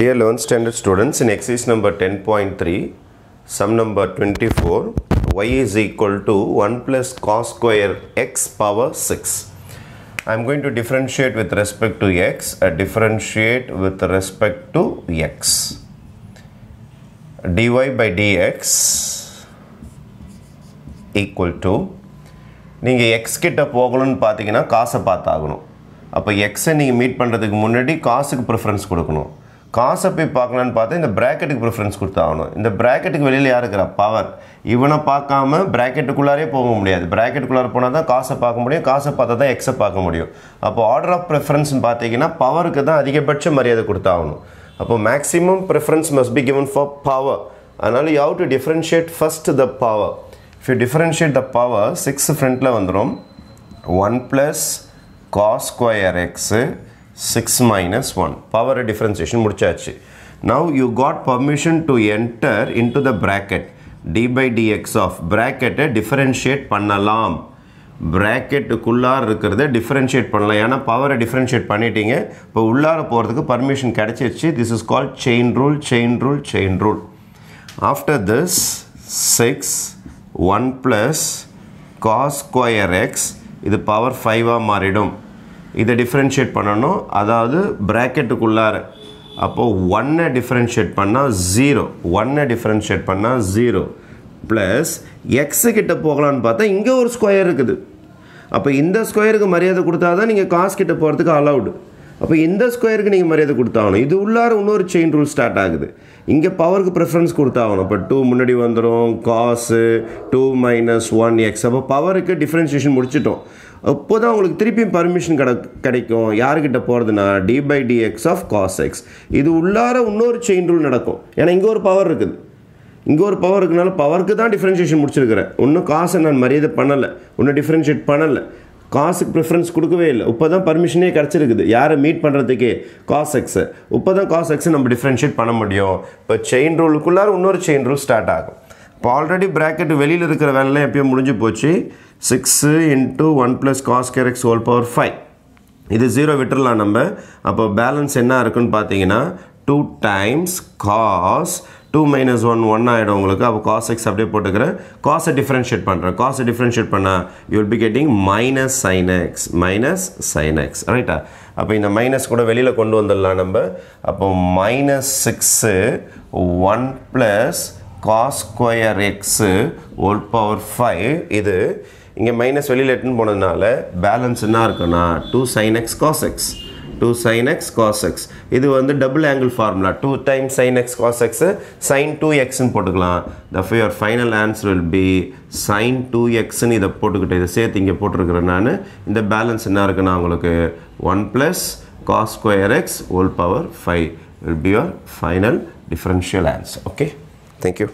Dear 11th standard students, in exercise number 10.3, sum number 24, y is equal to 1 plus cos square x power 6. I am going to differentiate with respect to x, uh, differentiate with respect to x. dy by dx equal to, நீங்கள் x கிட்ட போகலுன் பாத்திக்கினா காச பாத்தாகுனும். அப்போ x நீங்கள் meet பண்டதுக்கு முன்னடி காசுக்கு preference கொடுக்குனும். காசை போய் பார்க்கலான்னு பார்த்தா இந்த ப்ராக்கெட்டுக்கு ப்ரிஃபரன்ஸ் கொடுத்தாகணும் இந்த ப்ராக்கெட்டுக்கு வெளியில் யார் இருக்கிறா பவர் இவனை பார்க்காம ப்ராக்கெட்டுக்குள்ளாரே போக முடியாது ப்ராக்கெட்டுக்குள்ளார போனால் தான் காசை பார்க்க முடியும் காசை பார்த்தா தான் எக்ஸை பார்க்க முடியும் அப்போ ஆர்டர் ஆஃப் ப்ரிஃபரன்ஸ்னு பார்த்தீங்கன்னா பவருக்கு தான் அதிகபட்ச மரியாதை கொடுத்தாகணும் அப்போ maximum preference must be given for power அதனால் you to differentiate first the power if you differentiate the power six ஃப்ரண்ட்டில் வந்துடும் one plus cos square x 6 minus 1 power differentiation முடிச்சாச்சு now you got permission to enter into the bracket d by dx of bracket differentiate பண்ணலாம் bracket குள்ளார் இருக்கிறது differentiate பண்ணலாம் ஏன்னா power differentiate பண்ணிட்டீங்க இப்போ உள்ளார் போகிறதுக்கு permission கடைச்சியத்து this is called chain rule chain rule chain rule after this 6 1 plus cos square x இது power 5 மாரிடும் இதை டிஃப்ரென்ஷியேட் பண்ணணும் அதாவது ப்ராக்கெட்டுக்குள்ளார அப்போது ஒன்னை டிஃப்ரென்ஷியேட் பண்ணால் ஜீரோ ஒன்னை டிஃப்ரென்ஷியேட் பண்ணால் ஜீரோ ப்ளஸ் எக்ஸு கிட்ட போகலான்னு பார்த்தா இங்கே ஒரு ஸ்கொயர் இருக்குது அப்போ இந்த ஸ்கொயருக்கு மரியாதை கொடுத்தா தான் நீங்கள் காசு கிட்ட போகிறதுக்கு அலௌடு அப்போ இந்த ஸ்கொயருக்கு நீங்கள் மரியாதை கொடுத்தாகணும் இது உள்ளார இன்னொரு செயின் ரூல் ஸ்டார்ட் ஆகுது இங்கே பவருக்கு ப்ரிஃபரன்ஸ் கொடுத்தாகணும் இப்போ டூ முன்னாடி வந்துடும் காசு டூ மைனஸ் ஒன் எக்ஸ் அப்போ பவருக்கு டிஃப்ரென்ஷியேஷன் முடிச்சிட்டோம் அப்போ தான் உங்களுக்கு திருப்பியும் பர்மிஷன் கிட கிடைக்கும் யார்கிட்ட போகிறதுனா d by d x of cos x இது உள்ளார இன்னொரு செயின் ரூல் நடக்கும் ஏன்னா இங்கே ஒரு பவர் இருக்குது இங்கே ஒரு பவர் இருக்குனால பவருக்கு தான் டிஃப்ரென்ஷியேஷன் முடிச்சிருக்கிறேன் ஒன்றும் காசை நான் மரியாதை பண்ணலை ஒன்றும் டிஃப்ரென்ஷியேட் பண்ணலை காசுக்கு ப்ரிஃபரன்ஸ் கொடுக்கவே இல்லை இப்போ தான் பர்மிஷனே கிடச்சிருக்குது யாரை மீட் பண்ணுறதுக்கே காஸ் எக்ஸு இப்போ தான் காஸ் எக்ஸு நம்ம டிஃப்ரென்ஷியேட் பண்ண முடியும் இப்போ செயின் ரூலுக்குள்ளார இன்னொரு செயின் ரூல் ஸ்டார்ட் ஆகும் இப்போ ஆல்ரெடி ப்ராக்கெட் வெளியில் இருக்கிற வேலைலாம் எப்பயும் முடிஞ்சு போச்சு six into one plus cos கேரக்ஸ் எக்ஸ் ஹோல் பவர் ஃபைவ் இது ஜீரோ விட்டுடலாம் நம்ம அப்போ பேலன்ஸ் என்ன இருக்குன்னு பார்த்தீங்கன்னா two times cos two minus one one ஆகிடும் உங்களுக்கு அப்போ காஸ் எக்ஸ் அப்படியே போட்டுக்கிறேன் காசை டிஃப்ரென்ஷியேட் பண்ணுறேன் காசை டிஃப்ரென்ஷியேட் பண்ணால் you be getting minus sine x minus sine x ரைட்டா அப்போ இந்த மைனஸ் கூட வெளியில் கொண்டு வந்துடலாம் நம்ம அப்போ minus six one plus cos square x one power five இது இங்கே மைனஸ் வெளியில் எட்டுன்னு போனதுனால பேலன்ஸ் என்ன இருக்குன்னா two sine x cos x two sine x cos x இது வந்து double angle formula two time sin x cos x sine two எக்ஸ்ன்னு போட்டுக்கலாம் therefore your final answer will be sine two எக்ஸ்ன்னு இதை போட்டுக்கிட்டேன் இதை சேர்த்து இங்கே போட்டிருக்கிறேன் நான் இந்த பேலன்ஸ் என்ன இருக்குன்னா உங்களுக்கு one cos cos square x power power will will be final final differential okay okay you